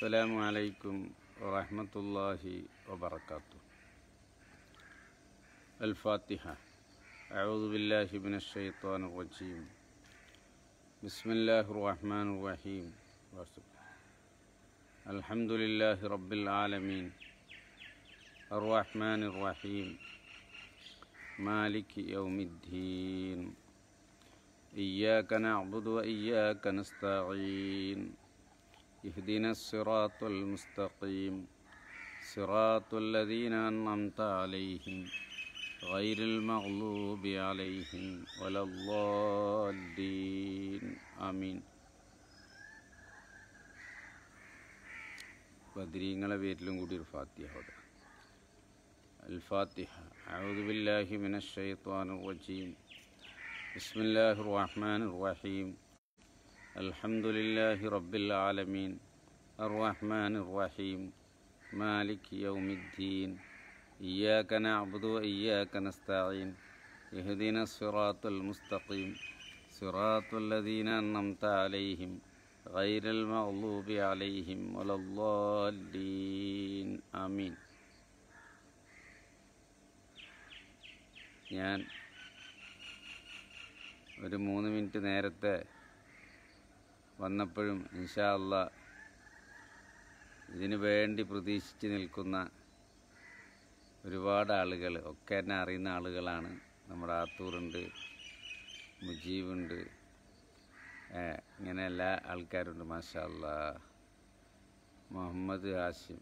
السلام عليكم ورحمة الله وبركاته الفاتحة أعوذ بالله من الشيطان الرجيم بسم الله الرحمن الرحيم الحمد لله رب العالمين الرحمن الرحيم مالك يوم الدين إياك نعبد وإياك نستعين اهدنا الصراط المستقيم صراط الذين أنعمت عليهم غير المغلوب عليهم ولا الضالين آمين بدرين على بيت ഒരു الفاتحة الفاتحة أعوذ بالله من الشيطان الرجيم بسم الله الرحمن الرحيم الحمد لله رب العالمين الرحمن الرحيم مالك يوم الدين إياك نعبد وإياك نستعين اهدنا الصراط المستقيم صراط الذين أنعمت عليهم غير المغلوب عليهم ولا الضالين آمين ഞാൻ ഒരു മൂന്ന് മിനിറ്റ് നേരത്തെ വന്നപ്പോഴും ഇൻഷാ അല്ല ഇതിനു വേണ്ടി പ്രതീക്ഷിച്ച് നിൽക്കുന്ന ഒരുപാട് ആളുകൾ ഒക്കെ എന്നെ അറിയുന്ന ആളുകളാണ് നമ്മുടെ ആത്തൂറുണ്ട് മുജീബുണ്ട് ഇങ്ങനെ എല്ലാ ആൾക്കാരുണ്ട് മാഷല്ല മുഹമ്മദ് ഹാഷിം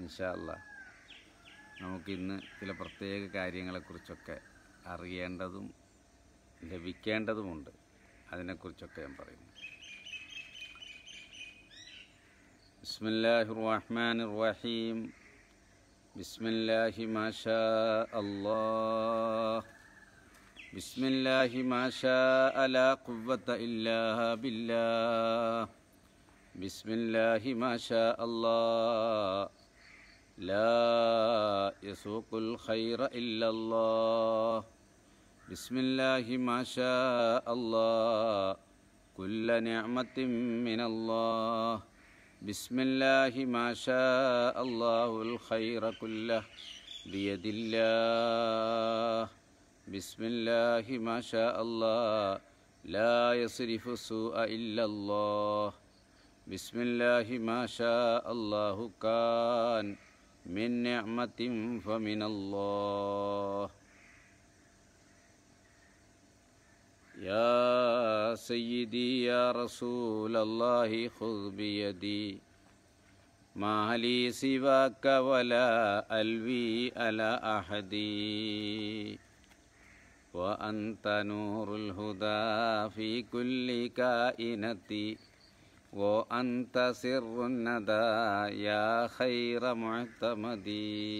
ഇൻഷല്ല നമുക്കിന്ന് ചില പ്രത്യേക കാര്യങ്ങളെക്കുറിച്ചൊക്കെ അറിയേണ്ടതും ലഭിക്കേണ്ടതുമുണ്ട് അതിനെക്കുറിച്ചൊക്കെ ഞാൻ പറയുന്നു ബിസ്മില്ലാഹി റഹ്മാൻ റഹീം ബിസ്മില്ലാഹി മാഷാ അല്ലാഹ് ബിസ്മില്ലാഹി മാഷാ അലാ ഖുവ്വത്ത ഇല്ലാഹ ബില്ലാഹ് ബിസ്മില്ലാഹി മാഷാ അല്ലാഹ് ലാ യസൂഖുൽ ഖൈറ ഇല്ലല്ലാഹ് بسم الله ما شاء الله كل نعمة من الله بسم الله ما شاء الله الخير كله بيد الله بسم الله ما شاء الله لا يصرف سوء إلا الله بسم الله ما شاء الله كان من نعمة فمن الله يا سيدي يا رسول الله خذ بيدي ما لي سواك ولا ألوي على أحد وأنت نور الهدى في كل كائنتي وأنت سر الندى يا خير معتمدي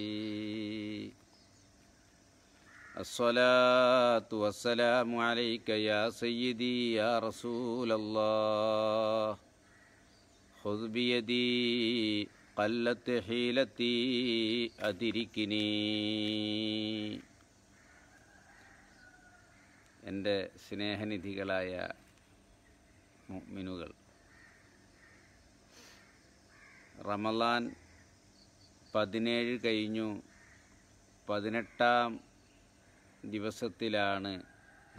അസ്സലാത്തു വസ്സലാമു അലൈക യാ സയ്യിദി യാ റസൂലല്ലാഹ് ഖുദ് ബിയദി ഖല്ലത്ത് ഹീലത്തി അതിരിക്കിനി എൻ്റെ സ്നേഹനിധികളായ മുഅ്മിനുകൾ റമളാൻ പതിനേഴ് കഴിഞ്ഞു പതിനെട്ടാം ദിവസത്തിലാണ്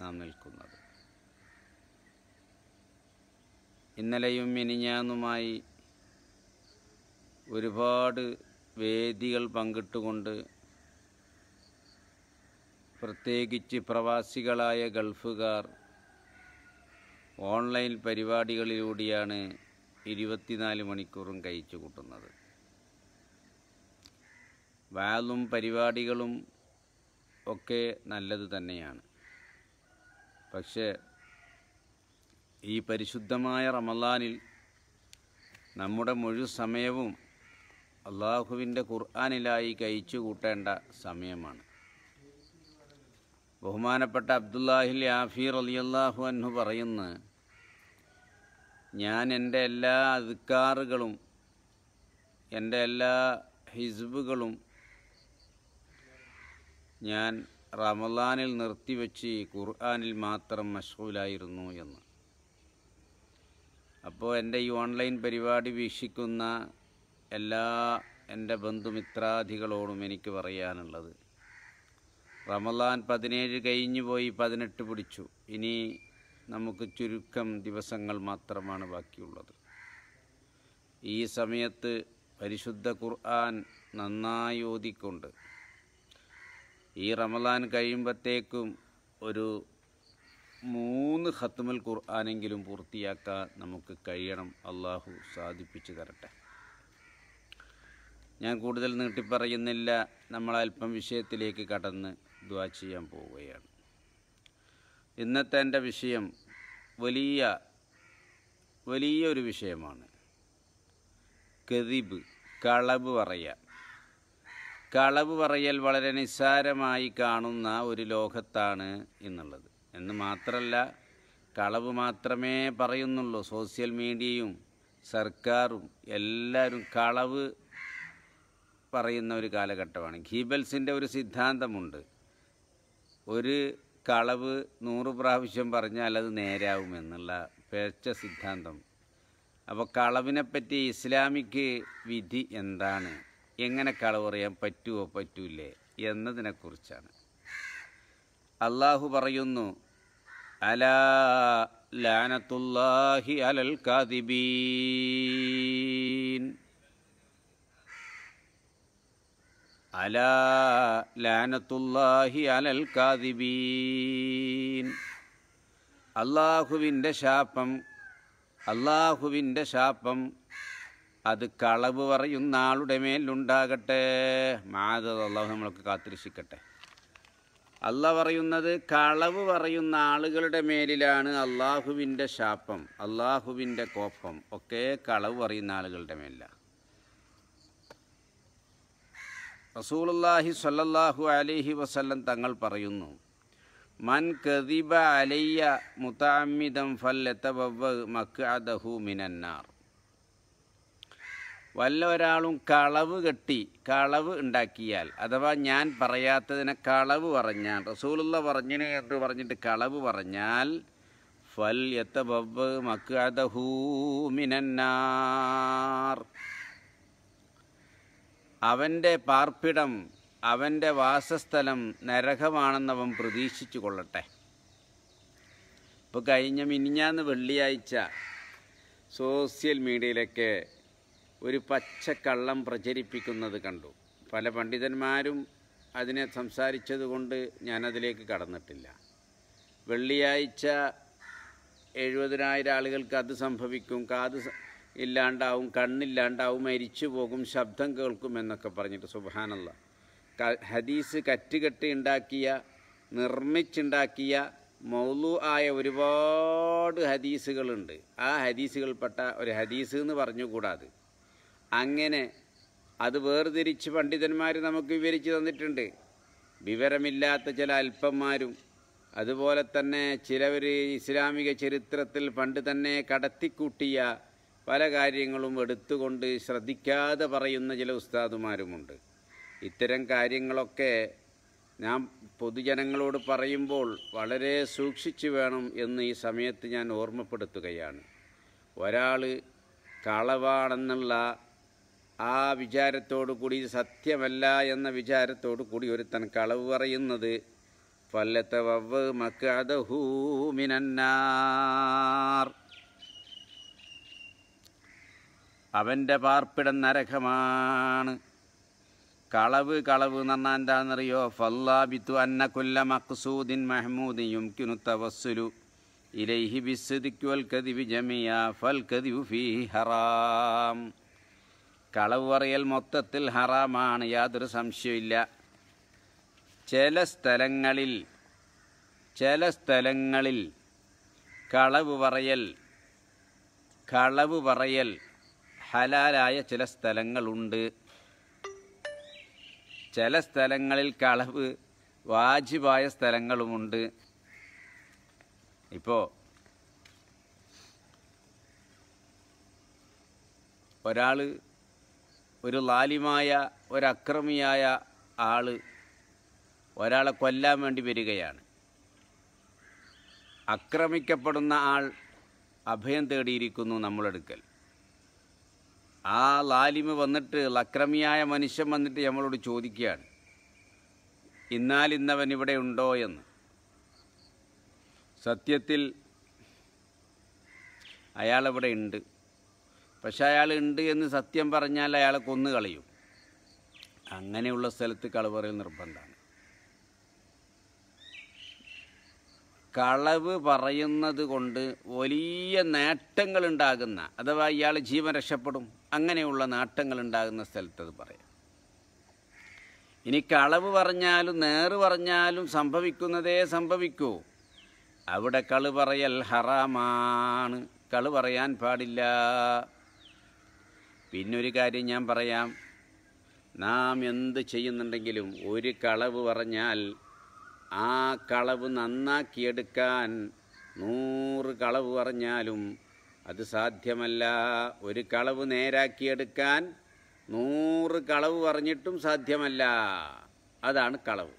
നാം നിൽക്കുന്നത് ഇന്നലെയും മിനിഞ്ഞാന്നുമായി ഒരുപാട് വേദികൾ പങ്കിട്ടുകൊണ്ട് പ്രത്യേകിച്ച് പ്രവാസികളായ ഗൾഫുകാർ ഓൺലൈൻ പരിപാടികളിലൂടെയാണ് ഇരുപത്തിനാല് മണിക്കൂറും കഴിച്ചു കൂട്ടുന്നത് വാലും പരിപാടികളും ഒക്കെ നല്ലത് തന്നെയാണ് പക്ഷേ ഈ പരിശുദ്ധമായ റമലാനിൽ നമ്മുടെ മുഴു സമയവും അള്ളാഹുവിൻ്റെ ഖുർആാനിലായി കഴിച്ചു കൂട്ടേണ്ട സമയമാണ് ബഹുമാനപ്പെട്ട അബ്ദുല്ലാഹിൽ ആഫീർ അലി അള്ളാഹു അൻഹു പറയുന്നു ഞാൻ എൻ്റെ എല്ലാ അധികാറുകളും എൻ്റെ എല്ലാ ഹിസ്ബുകളും ഞാൻ റമലാനിൽ നിർത്തിവെച്ച് ഖുർആാനിൽ മാത്രം മഷൂലായിരുന്നു എന്ന് അപ്പോൾ എൻ്റെ ഈ ഓൺലൈൻ പരിപാടി വീക്ഷിക്കുന്ന എല്ലാ എൻ്റെ ബന്ധുമിത്രാദികളോടും എനിക്ക് പറയാനുള്ളത് റമലാൻ പതിനേഴ് കഴിഞ്ഞു പോയി പതിനെട്ട് പിടിച്ചു ഇനി നമുക്ക് ചുരുക്കം ദിവസങ്ങൾ മാത്രമാണ് ബാക്കിയുള്ളത് ഈ സമയത്ത് പരിശുദ്ധ ഖുർആൻ നന്നായി ഓതിക്കൊണ്ട് ഈ റമദാൻ കഴിയുമ്പോഴത്തേക്കും ഒരു മൂന്ന് ഹത്തുമൽ ഖുർആാനെങ്കിലും പൂർത്തിയാക്കാൻ നമുക്ക് കഴിയണം അള്ളാഹു സാധിപ്പിച്ചു തരട്ടെ ഞാൻ കൂടുതൽ നീട്ടിപ്പറയുന്നില്ല നമ്മൾ അല്പം വിഷയത്തിലേക്ക് കടന്ന് ദ്വാ ചെയ്യാൻ പോവുകയാണ് ഇന്നത്തെ എൻ്റെ വിഷയം വലിയ വലിയൊരു വിഷയമാണ് കെതിബ് കളവ് പറയുക കളവ് പറയൽ വളരെ നിസ്സാരമായി കാണുന്ന ഒരു ലോകത്താണ് എന്നുള്ളത് എന്ന് മാത്രമല്ല കളവ് മാത്രമേ പറയുന്നുള്ളൂ സോഷ്യൽ മീഡിയയും സർക്കാരും എല്ലാവരും കളവ് പറയുന്ന ഒരു കാലഘട്ടമാണ് ഗീബൽസിൻ്റെ ഒരു സിദ്ധാന്തമുണ്ട് ഒരു കളവ് നൂറ് പ്രാവശ്യം പറഞ്ഞാൽ അത് നേരാവും എന്നുള്ള പേച്ച സിദ്ധാന്തം അപ്പോൾ കളവിനെപ്പറ്റി ഇസ്ലാമിക് വിധി എന്താണ് എങ്ങനെ കളവ് പറയാൻ പറ്റുമോ പറ്റൂലേ എന്നതിനെക്കുറിച്ചാണ് അള്ളാഹു പറയുന്നു അലാ അലൽ കാദിബീൻ അലാ അലൽ കാദിബീൻ അള്ളാഹുവിൻ്റെ ശാപം അള്ളാഹുവിൻ്റെ ശാപം അത് കളവ് പറയുന്ന ആളുടെ മേലുണ്ടാകട്ടെ മാതത് അള്ളാഹു നമ്മളൊക്കെ കാത്തിരക്ഷിക്കട്ടെ അല്ല പറയുന്നത് കളവ് പറയുന്ന ആളുകളുടെ മേലിലാണ് അള്ളാഹുവിൻ്റെ ശാപം അള്ളാഹുവിൻ്റെ കോപ്പം ഒക്കെ കളവ് പറയുന്ന ആളുകളുടെ മേലിലാണ് റസൂലുല്ലാഹി സല്ലല്ലാഹു അലൈഹി വസല്ലം തങ്ങൾ പറയുന്നു മൻ കദിബ അലയ്യ മുതാമിദം ഫൽ മക്ക് അദഹു മിനന്നാർ വല്ല ഒരാളും കളവ് കെട്ടി കളവ് ഉണ്ടാക്കിയാൽ അഥവാ ഞാൻ പറയാത്തതിനെ കളവ് പറഞ്ഞാൽ റസൂലുള്ള പറഞ്ഞു എന്ന് പറഞ്ഞിട്ട് കളവ് പറഞ്ഞാൽ ഫൽ യത്തബബ് മക്കാദൂമിനാർ അവൻ്റെ പാർപ്പിടം അവൻ്റെ വാസസ്ഥലം നരകമാണെന്നവൻ പ്രതീക്ഷിച്ചു കൊള്ളട്ടെ ഇപ്പോൾ കഴിഞ്ഞ മിനിഞ്ഞാന്ന് വെള്ളിയാഴ്ച സോഷ്യൽ മീഡിയയിലൊക്കെ ഒരു പച്ചക്കള്ളം പ്രചരിപ്പിക്കുന്നത് കണ്ടു പല പണ്ഡിതന്മാരും അതിനെ സംസാരിച്ചതുകൊണ്ട് ഞാനതിലേക്ക് കടന്നിട്ടില്ല വെള്ളിയാഴ്ച എഴുപതിനായിരം ആളുകൾക്ക് അത് സംഭവിക്കും കാത് ഇല്ലാണ്ടാവും കണ്ണില്ലാണ്ടാവും മരിച്ചു പോകും ശബ്ദം കേൾക്കും എന്നൊക്കെ പറഞ്ഞിട്ട് സുബാനല്ല ഹദീസ് കറ്റുകെട്ടി ഉണ്ടാക്കിയ നിർമ്മിച്ചുണ്ടാക്കിയ മൗലു ആയ ഒരുപാട് ഹദീസുകളുണ്ട് ആ ഹദീസുകൾപ്പെട്ട ഒരു ഹദീസ് എന്ന് പറഞ്ഞുകൂടാതെ അങ്ങനെ അത് വേർതിരിച്ച് പണ്ഡിതന്മാർ നമുക്ക് വിവരിച്ചു തന്നിട്ടുണ്ട് വിവരമില്ലാത്ത ചില അല്പന്മാരും അതുപോലെ തന്നെ ചിലവർ ഇസ്ലാമിക ചരിത്രത്തിൽ പണ്ട് തന്നെ കടത്തിക്കൂട്ടിയ പല കാര്യങ്ങളും എടുത്തുകൊണ്ട് ശ്രദ്ധിക്കാതെ പറയുന്ന ചില ഉസ്താദുമാരുമുണ്ട് ഇത്തരം കാര്യങ്ങളൊക്കെ ഞാൻ പൊതുജനങ്ങളോട് പറയുമ്പോൾ വളരെ സൂക്ഷിച്ചു വേണം എന്ന് ഈ സമയത്ത് ഞാൻ ഓർമ്മപ്പെടുത്തുകയാണ് ഒരാൾ കളവാണെന്നുള്ള ആ വിചാരത്തോടു കൂടി സത്യമല്ല എന്ന വിചാരത്തോടു കൂടി ഒരുത്തൻ കളവ് പറയുന്നത് ഫല്ലത്തെ വവ് മക്കതഹൂമിനാർ അവൻ്റെ പാർപ്പിടം നരകമാണ് കളവ് കളവ് നന്നാ എന്താണെന്നറിയോ ഫല്ലാബിത്തു അന്ന കൊല്ല മക്സൂദിൻ മെഹ്മൂദിൻ യുംകിനു തവസ്സുലു ഇലൈഹി ബിസ്ദിക്കുവൽ കതിവി ജമിയ ഫൽ കതിവു ഫീ ഹറാം കളവ് പറയൽ മൊത്തത്തിൽ ഹറാമാണ് യാതൊരു സംശയമില്ല ചില സ്ഥലങ്ങളിൽ ചില സ്ഥലങ്ങളിൽ കളവ് പറയൽ കളവ് പറയൽ ഹലാലായ ചില സ്ഥലങ്ങളുണ്ട് ചില സ്ഥലങ്ങളിൽ കളവ് വാജിബായ സ്ഥലങ്ങളുമുണ്ട് ഇപ്പോൾ ഒരാൾ ഒരു ലാലിമായ ഒരക്രമിയായ ആൾ ഒരാളെ കൊല്ലാൻ വേണ്ടി വരികയാണ് അക്രമിക്കപ്പെടുന്ന ആൾ അഭയം തേടിയിരിക്കുന്നു നമ്മളെടുക്കൽ ആ ലാലിമ വന്നിട്ട് അക്രമിയായ മനുഷ്യൻ വന്നിട്ട് നമ്മളോട് ചോദിക്കുകയാണ് ഇന്നാലിന്നവൻ ഇവിടെ ഉണ്ടോ എന്ന് സത്യത്തിൽ അയാളവിടെ ഉണ്ട് പക്ഷേ അയാൾ ഉണ്ട് എന്ന് സത്യം പറഞ്ഞാൽ അയാൾ കൊന്നു കളയും അങ്ങനെയുള്ള സ്ഥലത്ത് കളവറയിൽ നിർബന്ധമാണ് കളവ് പറയുന്നത് കൊണ്ട് വലിയ ഉണ്ടാകുന്ന അഥവാ ഇയാൾ ജീവൻ രക്ഷപ്പെടും അങ്ങനെയുള്ള ഉണ്ടാകുന്ന സ്ഥലത്ത് അത് പറയാം ഇനി കളവ് പറഞ്ഞാലും നേറ് പറഞ്ഞാലും സംഭവിക്കുന്നതേ സംഭവിക്കൂ അവിടെ കള് പറയൽ ഹറാമാണ് കള് പറയാൻ പാടില്ല പിന്നൊരു കാര്യം ഞാൻ പറയാം നാം എന്ത് ചെയ്യുന്നുണ്ടെങ്കിലും ഒരു കളവ് പറഞ്ഞാൽ ആ കളവ് നന്നാക്കിയെടുക്കാൻ നൂറ് കളവ് പറഞ്ഞാലും അത് സാധ്യമല്ല ഒരു കളവ് നേരാക്കിയെടുക്കാൻ നൂറ് കളവ് പറഞ്ഞിട്ടും സാധ്യമല്ല അതാണ് കളവ്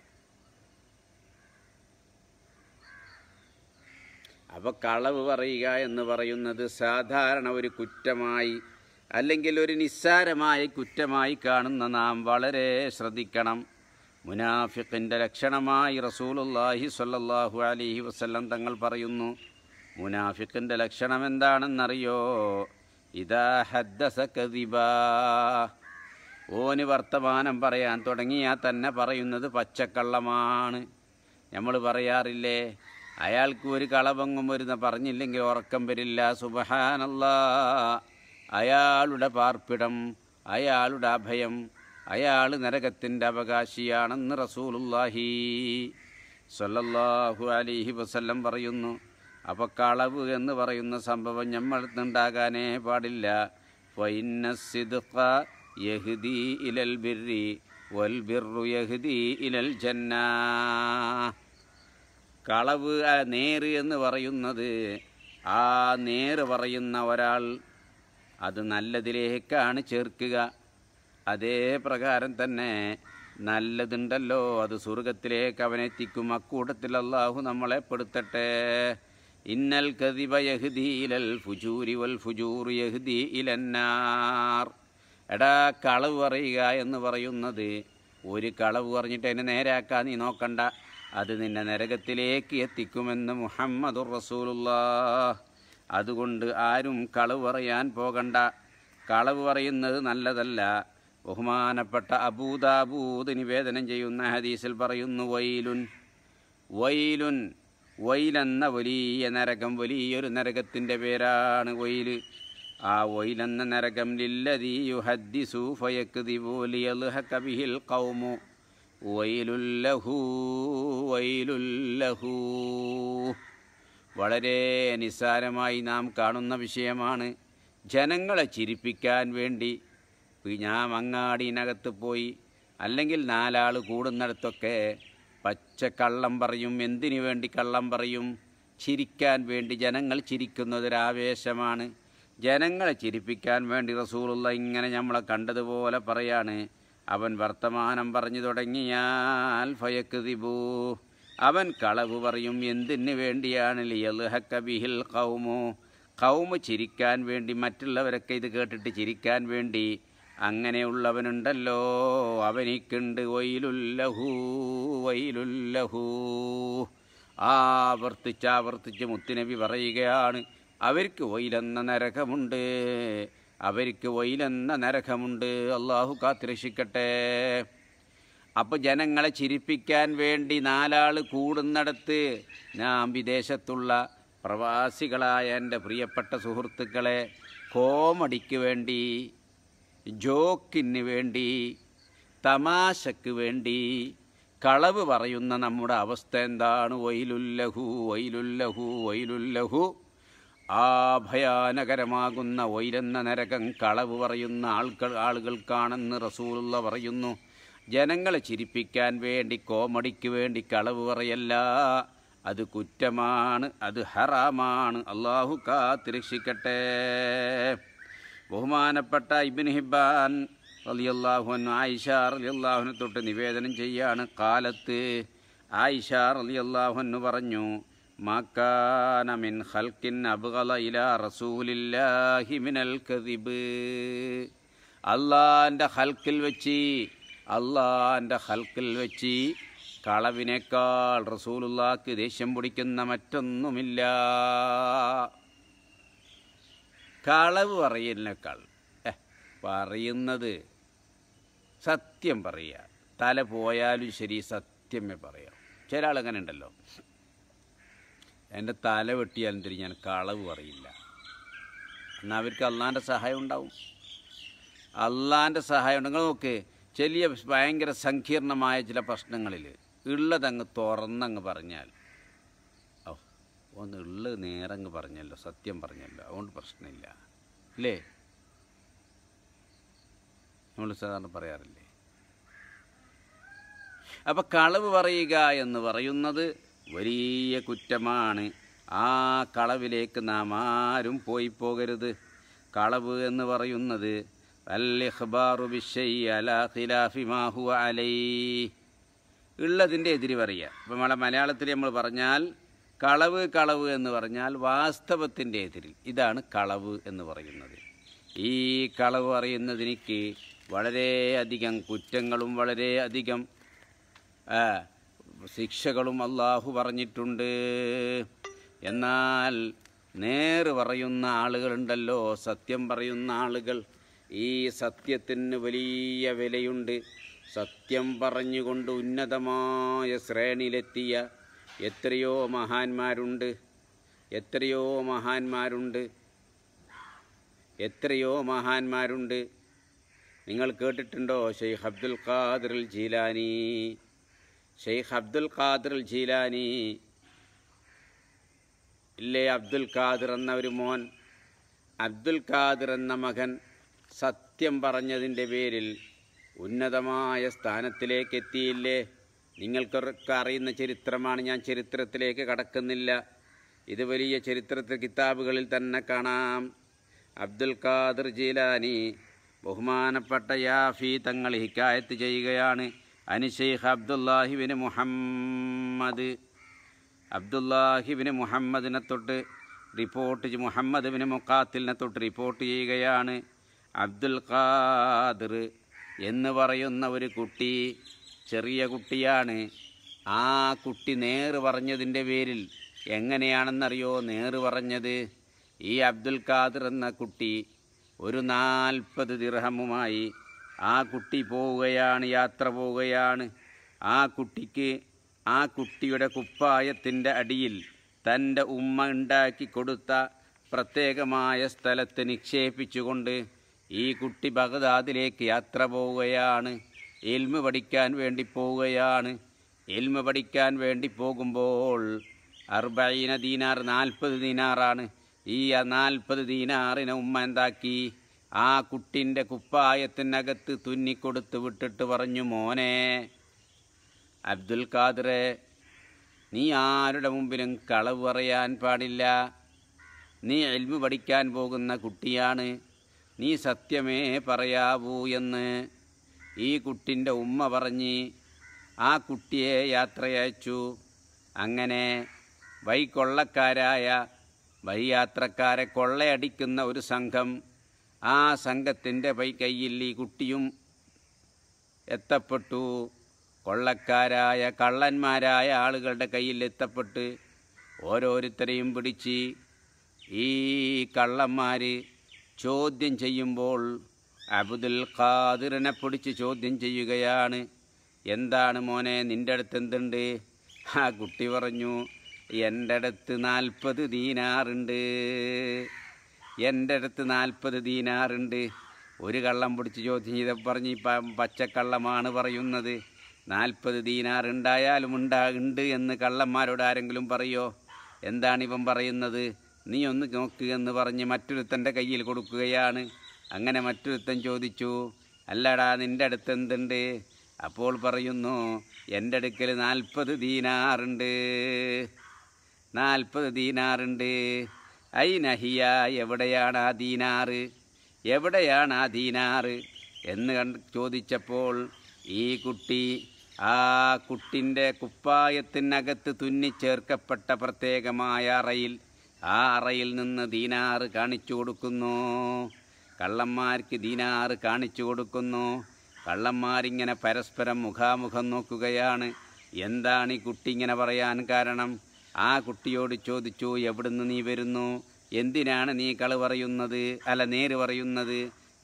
അപ്പോൾ കളവ് പറയുക എന്ന് പറയുന്നത് സാധാരണ ഒരു കുറ്റമായി അല്ലെങ്കിൽ ഒരു നിസ്സാരമായ കുറ്റമായി കാണുന്ന നാം വളരെ ശ്രദ്ധിക്കണം മുനാഫിഖിൻ്റെ ലക്ഷണമായി റസൂലുല്ലാഹി സല്ലാഹു അലഹി വസ്ല്ലം തങ്ങൾ പറയുന്നു മുനാഫിഖിൻ്റെ ലക്ഷണം എന്താണെന്നറിയോ ഇതാ ഹദ്ദസ കദിബാ ഓന് വർത്തമാനം പറയാൻ തുടങ്ങിയാൽ തന്നെ പറയുന്നത് പച്ചക്കള്ളമാണ് നമ്മൾ പറയാറില്ലേ അയാൾക്ക് ഒരു കളപങ്ങും വരുന്ന പറഞ്ഞില്ലെങ്കിൽ ഉറക്കം വരില്ല സുബഹാനല്ലാ അയാളുടെ പാർപ്പിടം അയാളുടെ അഭയം അയാൾ നരകത്തിൻ്റെ അവകാശിയാണെന്ന് റസൂലുല്ലാഹി സല്ലല്ലാഹു അലിഹി വസല്ലം പറയുന്നു അപ്പോൾ കളവ് എന്ന് പറയുന്ന സംഭവം ഉണ്ടാകാനേ പാടില്ല സിദ്ഖ യഹ്ദി ഇലൽ ബിർരി വൽ ബിർറു യഹ്ദി ഇലൽ ജന്ന കളവ് നേര് എന്ന് പറയുന്നത് ആ നേര് പറയുന്ന ഒരാൾ അത് നല്ലതിലേക്കാണ് ചേർക്കുക അതേ പ്രകാരം തന്നെ നല്ലതുണ്ടല്ലോ അത് സ്വർഗത്തിലേക്ക് അവനെത്തിക്കും അക്കൂട്ടത്തിൽ അള്ളാഹു നമ്മളെ പെടുത്തട്ടെ ഇന്നൽ കതിബ ഫുജൂരി വൽ ഫുജൂർ യഹ്ദി ഇലന്നാർ എടാ കളവ് പറയുക എന്ന് പറയുന്നത് ഒരു കളവ് പറഞ്ഞിട്ട് എന്നെ നേരാക്കാൻ നീ നോക്കണ്ട അത് നിന്നെ നരകത്തിലേക്ക് എത്തിക്കുമെന്ന് മുഹമ്മദുർ റസൂലുള്ളാഹ് അതുകൊണ്ട് ആരും കളവ് പറയാൻ പോകണ്ട കളവ് പറയുന്നത് നല്ലതല്ല ബഹുമാനപ്പെട്ട അബൂദാബൂദ് നിവേദനം ചെയ്യുന്ന ഹദീസിൽ പറയുന്നു വൈലുൻ വൈലുൻ വൈലെന്ന വലിയ നരകം വലിയൊരു നരകത്തിൻ്റെ പേരാണ് വൈൽ ആ വൈലെന്ന നരകം ലില്ലതീയു ഹദ്ദി സൂഫയക്ക് ദിബോലിയൽഹക്കബിഹിൽ കൗമു വൈലുല്ലഹൂ വൈലുല്ലഹൂ വളരെ നിസ്സാരമായി നാം കാണുന്ന വിഷയമാണ് ജനങ്ങളെ ചിരിപ്പിക്കാൻ വേണ്ടി ഞാൻ അങ്ങാടിനകത്ത് പോയി അല്ലെങ്കിൽ നാലാൾ കൂടുന്നിടത്തൊക്കെ പച്ച കള്ളം പറയും എന്തിനു വേണ്ടി കള്ളം പറയും ചിരിക്കാൻ വേണ്ടി ജനങ്ങൾ ചിരിക്കുന്നതൊരാവേശമാണ് ജനങ്ങളെ ചിരിപ്പിക്കാൻ വേണ്ടി റസൂലുള്ള ഇങ്ങനെ നമ്മളെ കണ്ടതുപോലെ പറയാണ് അവൻ വർത്തമാനം പറഞ്ഞു തുടങ്ങിയാൽ ഫയക്കുതിബൂ അവൻ കളവ് പറയും എന്തിന് വേണ്ടിയാണ് ലിയൽഹക്കബിഹിൽ കൗമോ കൗമ് ചിരിക്കാൻ വേണ്ടി മറ്റുള്ളവരൊക്കെ ഇത് കേട്ടിട്ട് ചിരിക്കാൻ വേണ്ടി അങ്ങനെയുള്ളവനുണ്ടല്ലോ അവനിക്കുണ്ട് വൈലുല്ലഹൂ വൈലുല്ലഹൂ ആവർത്തിച്ചാവർത്തിച്ച് മുത്തുനബി പറയുകയാണ് അവർക്ക് വൈലെന്ന നരകമുണ്ട് അവർക്ക് വൈലെന്ന നരകമുണ്ട് അള്ളാഹു കാത്തിരക്ഷിക്കട്ടെ അപ്പോൾ ജനങ്ങളെ ചിരിപ്പിക്കാൻ വേണ്ടി നാലാൾ കൂടുന്നിടത്ത് നാം വിദേശത്തുള്ള പ്രവാസികളായ എൻ്റെ പ്രിയപ്പെട്ട സുഹൃത്തുക്കളെ കോമഡിക്ക് വേണ്ടി ജോക്കിന് വേണ്ടി തമാശക്ക് വേണ്ടി കളവ് പറയുന്ന നമ്മുടെ അവസ്ഥ എന്താണ് വൈലുല്ലഹു വൈലുല്ലഹു വൈലുല്ലഹു ആ ഭയാനകരമാകുന്ന ഒയിലെന്ന നരകം കളവ് പറയുന്ന ആൾക്കൾ ആളുകൾക്കാണെന്ന് റസൂലുള്ള പറയുന്നു ജനങ്ങളെ ചിരിപ്പിക്കാൻ വേണ്ടി കോമഡിക്ക് വേണ്ടി കളവ് പറയല്ല അത് കുറ്റമാണ് അത് ഹറാമാണ് അള്ളാഹു കാത്തിരക്ഷിക്കട്ടെ ബഹുമാനപ്പെട്ട ഇബിൻ ഹിബാൻ റലിയല്ലാഹു ആയിഷ റലിയല്ലാഹുനെ തൊട്ട് നിവേദനം ചെയ്യാണ് കാലത്ത് ആയിഷ റലിയല്ലാഹുന്നു പറഞ്ഞു മാക്കാന മിൻ ഹൽക്കിൻ അബ്ഗല ഇല റസൂലില്ലാഹി മിനൽ കദിബ് അള്ളാൻ്റെ ഹൽക്കിൽ വെച്ച് അള്ളാൻ്റെ ഹൽക്കിൽ വെച്ച് കളവിനേക്കാൾ റസൂലുള്ളാക്ക് ദേഷ്യം പിടിക്കുന്ന മറ്റൊന്നുമില്ല കളവ് പറയുന്നേക്കാൾ പറയുന്നത് സത്യം പറയുക തല പോയാലും ശരി സത്യമേ പറയാം ചില ആളങ്ങനെ ഉണ്ടല്ലോ എൻ്റെ തല വെട്ടിയാലും ശരി ഞാൻ കളവ് പറയില്ല എന്നാൽ അവർക്ക് അള്ളാൻ്റെ സഹായം ഉണ്ടാവും അള്ളാൻ്റെ സഹായം ഉണ്ടെങ്കിൽ നോക്ക് ചെറിയ ഭയങ്കര സങ്കീർണമായ ചില പ്രശ്നങ്ങളിൽ ഉള്ളതങ്ങ് തുറന്നങ്ങ് പറഞ്ഞാൽ ഓ ഒന്ന് ഉള്ളത് നേരങ്ങ് പറഞ്ഞല്ലോ സത്യം പറഞ്ഞല്ലോ അതുകൊണ്ട് പ്രശ്നമില്ല അല്ലേ നമ്മൾ സാധാരണ പറയാറില്ലേ അപ്പം കളവ് പറയുക എന്ന് പറയുന്നത് വലിയ കുറ്റമാണ് ആ കളവിലേക്ക് നാം ആരും പോയി പോകരുത് കളവ് എന്ന് പറയുന്നത് അല്ലിഖ്ബാറു ബിഷയ്യ അലാ ഖിലാഫി ഹുവ അലൈ ഉള്ളതിൻ്റെ എതിരി പറയുക ഇപ്പം നമ്മളെ മലയാളത്തിൽ നമ്മൾ പറഞ്ഞാൽ കളവ് കളവ് എന്ന് പറഞ്ഞാൽ വാസ്തവത്തിൻ്റെ എതിരിൽ ഇതാണ് കളവ് എന്ന് പറയുന്നത് ഈ കളവ് പറയുന്നതിനിക്ക് വളരെയധികം കുറ്റങ്ങളും വളരെയധികം ശിക്ഷകളും അള്ളാഹു പറഞ്ഞിട്ടുണ്ട് എന്നാൽ നേർ പറയുന്ന ആളുകളുണ്ടല്ലോ സത്യം പറയുന്ന ആളുകൾ ഈ സത്യത്തിന് വലിയ വിലയുണ്ട് സത്യം പറഞ്ഞുകൊണ്ട് ഉന്നതമായ ശ്രേണിയിലെത്തിയ എത്രയോ മഹാന്മാരുണ്ട് എത്രയോ മഹാന്മാരുണ്ട് എത്രയോ മഹാന്മാരുണ്ട് നിങ്ങൾ കേട്ടിട്ടുണ്ടോ ഷെയ്ഖ് അബ്ദുൽ ഖാദിറുൽ ജീലാനി ഷെയ്ഖ് അബ്ദുൽ ഖാദിറുൽ ജീലാനി ഇല്ലേ അബ്ദുൽ ഖാദിർ എന്ന ഒരു മോൻ അബ്ദുൽ ഖാദിർ എന്ന മകൻ സത്യം പറഞ്ഞതിൻ്റെ പേരിൽ ഉന്നതമായ സ്ഥാനത്തിലേക്ക് എത്തിയില്ലേ നിങ്ങൾക്കൊക്കെ അറിയുന്ന ചരിത്രമാണ് ഞാൻ ചരിത്രത്തിലേക്ക് കടക്കുന്നില്ല ഇത് വലിയ ചരിത്രത്തിൽ കിതാബുകളിൽ തന്നെ കാണാം അബ്ദുൽ ഖാദിർ ജീലാനി ബഹുമാനപ്പെട്ട യാഫി തങ്ങൾ ഹിക്കായത്ത് ചെയ്യുകയാണ് അനുഷേഖ് അബ്ദുല്ലാഹിബിന് മുഹമ്മദ് അബ്ദുല്ലാഹിബിന് മുഹമ്മദിനെ തൊട്ട് റിപ്പോർട്ട് മുഹമ്മദ് ബിന് മുക്കാത്തിലിനെ തൊട്ട് റിപ്പോർട്ട് ചെയ്യുകയാണ് അബ്ദുൽ ഖാദിർ എന്ന് പറയുന്ന ഒരു കുട്ടി ചെറിയ കുട്ടിയാണ് ആ കുട്ടി നേറ് പറഞ്ഞതിൻ്റെ പേരിൽ എങ്ങനെയാണെന്നറിയോ നേറ് പറഞ്ഞത് ഈ അബ്ദുൽ ഖാദിർ എന്ന കുട്ടി ഒരു നാൽപ്പത് ദിർഹമുമായി ആ കുട്ടി പോവുകയാണ് യാത്ര പോവുകയാണ് ആ കുട്ടിക്ക് ആ കുട്ടിയുടെ കുപ്പായത്തിൻ്റെ അടിയിൽ തൻ്റെ ഉമ്മ ഉണ്ടാക്കി കൊടുത്ത പ്രത്യേകമായ സ്ഥലത്ത് നിക്ഷേപിച്ചുകൊണ്ട് ഈ കുട്ടി ബഗ്ദാദിലേക്ക് യാത്ര പോവുകയാണ് എൽമ പഠിക്കാൻ വേണ്ടി പോവുകയാണ് എൽമ പഠിക്കാൻ വേണ്ടി പോകുമ്പോൾ അർബൈന ദീനാർ നാൽപ്പത് ദീനാറാണ് ഈ നാൽപ്പത് ദീനാറിനെ ഉമ്മ എന്താക്കി ആ കുട്ടിൻ്റെ കുപ്പായത്തിനകത്ത് തുന്നിക്കൊടുത്ത് വിട്ടിട്ട് പറഞ്ഞു മോനെ അബ്ദുൽ ഖാദറെ നീ ആരുടെ മുമ്പിലും കളവ് പറയാൻ പാടില്ല നീ എൽമ പഠിക്കാൻ പോകുന്ന കുട്ടിയാണ് നീ സത്യമേ പറയാവൂ എന്ന് ഈ കുട്ടിൻ്റെ ഉമ്മ പറഞ്ഞ് ആ കുട്ടിയെ യാത്രയച്ചു അങ്ങനെ വൈക്കൊള്ളക്കാരായ വൈയാത്രക്കാരെ കൊള്ളയടിക്കുന്ന ഒരു സംഘം ആ സംഘത്തിൻ്റെ പൈ കയ്യിൽ ഈ കുട്ടിയും എത്തപ്പെട്ടു കൊള്ളക്കാരായ കള്ളന്മാരായ ആളുകളുടെ കയ്യിൽ എത്തപ്പെട്ട് ഓരോരുത്തരെയും പിടിച്ച് ഈ കള്ളന്മാർ ചോദ്യം ചെയ്യുമ്പോൾ അബുദുൽ ഖാദിറിനെ പിടിച്ച് ചോദ്യം ചെയ്യുകയാണ് എന്താണ് മോനെ നിൻ്റെ അടുത്ത് എന്തുണ്ട് ആ കുട്ടി പറഞ്ഞു എൻ്റെ അടുത്ത് നാൽപ്പത് ദീനാറുണ്ട് എൻ്റെ അടുത്ത് നാൽപ്പത് ദീനാറുണ്ട് ഒരു കള്ളം പിടിച്ച് ചോദ്യം ചെയ്ത പറഞ്ഞ് പച്ചക്കള്ളമാണ് പറയുന്നത് നാൽപ്പത് ദീനാറുണ്ടായാലും ഉണ്ടാ ഉണ്ട് എന്ന് കള്ളന്മാരോട് ആരെങ്കിലും പറയോ എന്താണ് ഇവൻ പറയുന്നത് നീ ഒന്ന് നോക്കുക എന്ന് പറഞ്ഞ് മറ്റൊരുത്തൻ്റെ കയ്യിൽ കൊടുക്കുകയാണ് അങ്ങനെ മറ്റൊരുത്തൻ ചോദിച്ചു അല്ലടാ നിൻ്റെ അടുത്ത് എന്തുണ്ട് അപ്പോൾ പറയുന്നു എൻ്റെ അടുക്കൽ നാൽപ്പത് ദീനാറുണ്ട് നാൽപ്പത് ദീനാറുണ്ട് ഐ നഹിയ എവിടെയാണ് ആ ദീനാറ് എവിടെയാണ് ആ ദീനാറ് എന്ന് കണ്ട് ചോദിച്ചപ്പോൾ ഈ കുട്ടി ആ കുട്ടിൻ്റെ കുപ്പായത്തിനകത്ത് തുന്നിച്ചേർക്കപ്പെട്ട പ്രത്യേകമായ അറയിൽ ആ അറയിൽ നിന്ന് ദീനാറ് കാണിച്ചു കൊടുക്കുന്നു കള്ളന്മാർക്ക് ദീനാറ് കാണിച്ചു കൊടുക്കുന്നു കള്ളന്മാരിങ്ങനെ പരസ്പരം മുഖാമുഖം നോക്കുകയാണ് എന്താണ് ഈ കുട്ടി ഇങ്ങനെ പറയാൻ കാരണം ആ കുട്ടിയോട് ചോദിച്ചു എവിടുന്ന് നീ വരുന്നു എന്തിനാണ് നീ കള് പറയുന്നത് അല്ല നേര് പറയുന്നത്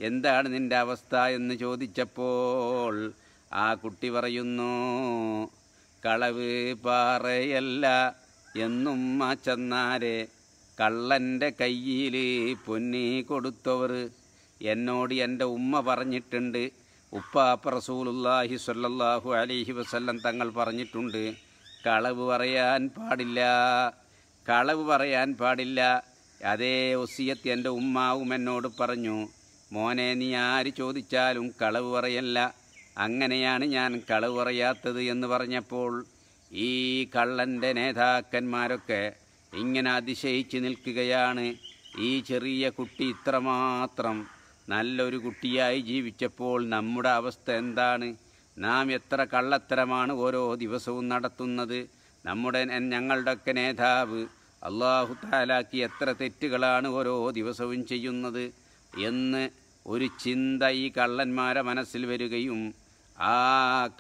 എന്താണ് നിൻ്റെ അവസ്ഥ എന്ന് ചോദിച്ചപ്പോൾ ആ കുട്ടി പറയുന്നു കളവ് പാറയല്ല എന്നും ആ ചെന്നാരെ കള്ളൻ്റെ കയ്യിൽ പൊന്നി കൊടുത്തവർ എന്നോട് എൻ്റെ ഉമ്മ പറഞ്ഞിട്ടുണ്ട് ഉപ്പാപ്പ റസൂലുല്ലാഹി സല്ലല്ലാഹു അലൈഹി വസല്ലം തങ്ങൾ പറഞ്ഞിട്ടുണ്ട് കളവ് പറയാൻ പാടില്ല കളവ് പറയാൻ പാടില്ല അതേ ഒസിയത്ത് എൻ്റെ ഉമ്മാവും എന്നോട് പറഞ്ഞു മോനെ നീ ആര് ചോദിച്ചാലും കളവ് പറയല്ല അങ്ങനെയാണ് ഞാൻ കളവ് പറയാത്തത് എന്ന് പറഞ്ഞപ്പോൾ ഈ കള്ളൻ്റെ നേതാക്കന്മാരൊക്കെ ഇങ്ങനെ അതിശയിച്ച് നിൽക്കുകയാണ് ഈ ചെറിയ കുട്ടി ഇത്രമാത്രം നല്ലൊരു കുട്ടിയായി ജീവിച്ചപ്പോൾ നമ്മുടെ അവസ്ഥ എന്താണ് നാം എത്ര കള്ളത്തരമാണ് ഓരോ ദിവസവും നടത്തുന്നത് നമ്മുടെ ഞങ്ങളുടെയൊക്കെ നേതാവ് അള്ളാഹു താലാക്കി എത്ര തെറ്റുകളാണ് ഓരോ ദിവസവും ചെയ്യുന്നത് എന്ന് ഒരു ചിന്ത ഈ കള്ളന്മാരെ മനസ്സിൽ വരികയും ആ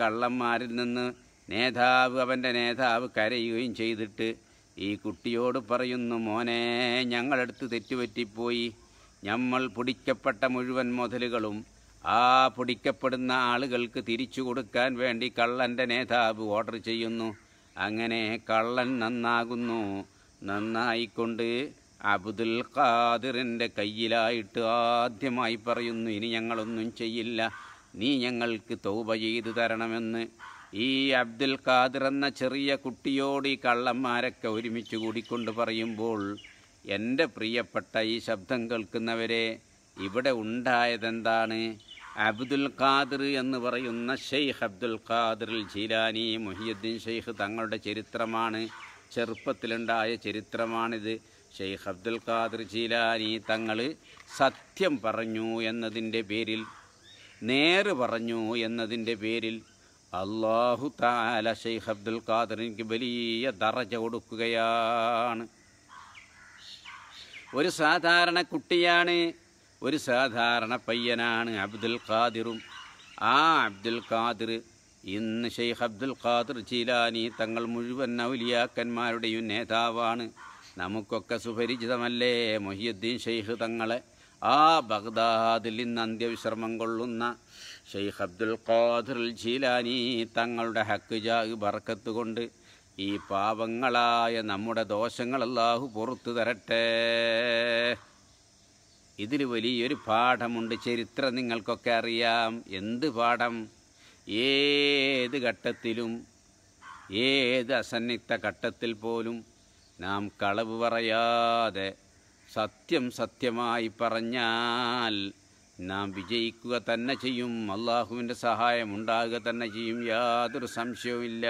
കള്ളന്മാരിൽ നിന്ന് നേതാവ് അവൻ്റെ നേതാവ് കരയുകയും ചെയ്തിട്ട് ഈ കുട്ടിയോട് പറയുന്നു മോനെ ഞങ്ങളെടുത്ത് തെറ്റുപറ്റിപ്പോയി ഞമ്മൾ പൊടിക്കപ്പെട്ട മുഴുവൻ മുതലുകളും ആ പൊടിക്കപ്പെടുന്ന ആളുകൾക്ക് തിരിച്ചു കൊടുക്കാൻ വേണ്ടി കള്ളൻ്റെ നേതാവ് ഓർഡർ ചെയ്യുന്നു അങ്ങനെ കള്ളൻ നന്നാകുന്നു നന്നായിക്കൊണ്ട് അബ്ദുൽ ഖാദിറിൻ്റെ കയ്യിലായിട്ട് ആദ്യമായി പറയുന്നു ഇനി ഞങ്ങളൊന്നും ചെയ്യില്ല നീ ഞങ്ങൾക്ക് തൗബ ചെയ്തു തരണമെന്ന് ഈ അബ്ദുൽ ഖാദിർ എന്ന ചെറിയ കുട്ടിയോട് ഈ കള്ളന്മാരൊക്കെ ഒരുമിച്ച് കൂടിക്കൊണ്ട് പറയുമ്പോൾ എൻ്റെ പ്രിയപ്പെട്ട ഈ ശബ്ദം കേൾക്കുന്നവരെ ഇവിടെ ഉണ്ടായതെന്താണ് അബ്ദുൽ ഖാദിർ എന്ന് പറയുന്ന ഷെയ്ഖ് അബ്ദുൽ ഖാദിർ ജീലാനി മുഹിയുദ്ദീൻ ഷെയ്ഖ് തങ്ങളുടെ ചരിത്രമാണ് ചെറുപ്പത്തിലുണ്ടായ ചരിത്രമാണിത് ഷെയ്ഖ് അബ്ദുൽ ഖാദിർ ജീലാനി തങ്ങൾ സത്യം പറഞ്ഞു എന്നതിൻ്റെ പേരിൽ നേര് പറഞ്ഞു എന്നതിൻ്റെ പേരിൽ അള്ളാഹു താല ഷെയ്ഖ് അബ്ദുൽ ഖാദർ എനിക്ക് വലിയ ദറജ കൊടുക്കുകയാണ് ഒരു സാധാരണ കുട്ടിയാണ് ഒരു സാധാരണ പയ്യനാണ് അബ്ദുൽ ഖാദിറും ആ അബ്ദുൽ ഖാദിർ ഇന്ന് ഷെയ്ഖ് അബ്ദുൽ ഖാദിർ ജീലാനി തങ്ങൾ മുഴുവൻ ഔലിയാക്കന്മാരുടെയും നേതാവാണ് നമുക്കൊക്കെ സുപരിചിതമല്ലേ മൊഹിയുദ്ദീൻ ഷെയ്ഖ് തങ്ങളെ ആ ബഗ്ദാദിൽ ഇന്ന് അന്ത്യവിശ്രമം കൊള്ളുന്ന ഷെയ്ഖ് അബ്ദുൽ ഖാദിർ ജീലാനി തങ്ങളുടെ ഹക്കുജാ ബർക്കത്ത് കൊണ്ട് ഈ പാപങ്ങളായ നമ്മുടെ ദോഷങ്ങൾ അല്ലാഹു പുറത്തു തരട്ടെ ഇതിൽ വലിയൊരു പാഠമുണ്ട് ചരിത്രം നിങ്ങൾക്കൊക്കെ അറിയാം എന്ത് പാഠം ഏത് ഘട്ടത്തിലും ഏത് അസന്നിഗ്ധ ഘട്ടത്തിൽ പോലും നാം കളവ് പറയാതെ സത്യം സത്യമായി പറഞ്ഞാൽ നാം വിജയിക്കുക തന്നെ ചെയ്യും അള്ളാഹുവിൻ്റെ സഹായം ഉണ്ടാകുക തന്നെ ചെയ്യും യാതൊരു സംശയവുമില്ല